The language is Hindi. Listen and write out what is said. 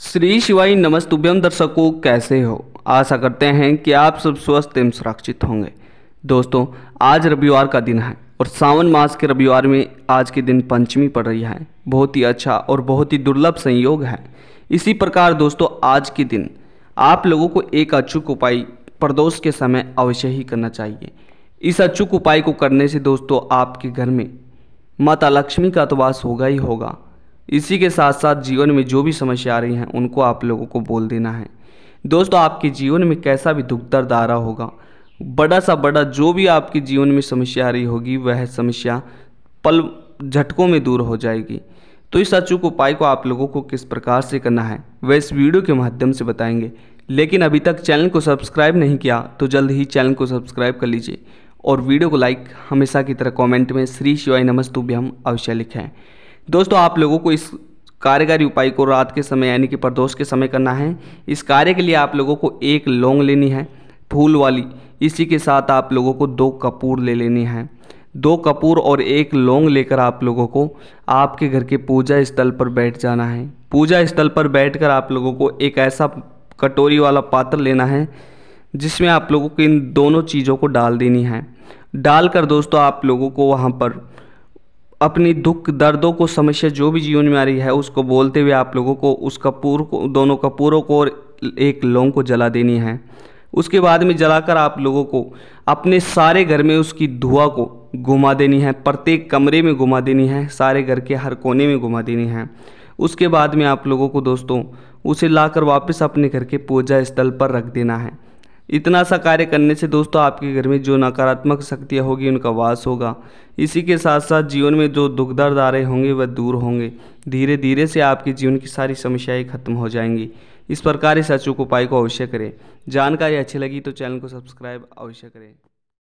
श्री शिवाय नमस्तुभ्यम दर्शकों कैसे हो आशा करते हैं कि आप सब स्वस्थ एवं सुरक्षित होंगे दोस्तों आज रविवार का दिन है और सावन मास के रविवार में आज के दिन पंचमी पड़ रही है बहुत ही अच्छा और बहुत ही दुर्लभ संयोग है इसी प्रकार दोस्तों आज के दिन आप लोगों को एक अचूक उपाय प्रदोष के समय अवश्य ही करना चाहिए इस अचूक उपाय को करने से दोस्तों आपके घर में माता लक्ष्मी का तो वास होगा ही होगा इसी के साथ साथ जीवन में जो भी समस्या आ रही हैं उनको आप लोगों को बोल देना है दोस्तों आपके जीवन में कैसा भी दुख दर्द आ रहा होगा बड़ा सा बड़ा जो भी आपके जीवन में समस्या आ रही होगी वह समस्या पल झटकों में दूर हो जाएगी तो इस अचूक उपाय को आप लोगों को किस प्रकार से करना है वह इस वीडियो के माध्यम से बताएंगे लेकिन अभी तक चैनल को सब्सक्राइब नहीं किया तो जल्द ही चैनल को सब्सक्राइब कर लीजिए और वीडियो को लाइक हमेशा की तरह कमेंट में श्री शिवाय नमस्तुभ्यम अवश्य लिखें दोस्तों आप लोगों को इस कार्यकारी उपाय को रात के समय यानी कि प्रदोष के समय करना है इस कार्य के लिए आप लोगों को एक लौंग लेनी है फूल वाली इसी के साथ आप लोगों को दो कपूर ले लेनी है दो कपूर और एक लौंग लेकर आप लोगों को आपके घर के पूजा स्थल पर बैठ जाना है पूजा स्थल पर बैठकर आप लोगों को एक ऐसा कटोरी वाला पात्र लेना है जिसमें आप लोगों को इन दोनों चीज़ों को डाल देनी है डालकर दोस्तों आप लोगों को वहाँ पर अपनी दुख दर्दों को समस्या जो भी जीवन में आ रही है उसको बोलते हुए आप लोगों को उस कपूर को दोनों कपूरों को और एक लौंग को जला देनी है उसके बाद में जलाकर आप लोगों को अपने सारे घर में उसकी धुआं को घुमा देनी है प्रत्येक कमरे में घुमा देनी है सारे घर के हर कोने में घुमा देनी है उसके बाद में आप लोगों को दोस्तों उसे लाकर वापस अपने घर के पूजा स्थल पर रख देना है इतना सा कार्य करने से दोस्तों आपके घर में जो नकारात्मक शक्तियाँ होगी उनका वास होगा इसी के साथ साथ जीवन में जो आ रहे होंगे वह दूर होंगे धीरे धीरे से आपके जीवन की सारी समस्याएं खत्म हो जाएंगी इस प्रकार इस अचूक उपाय को अवश्य करें जानकारी अच्छी लगी तो चैनल को सब्सक्राइब अवश्य करें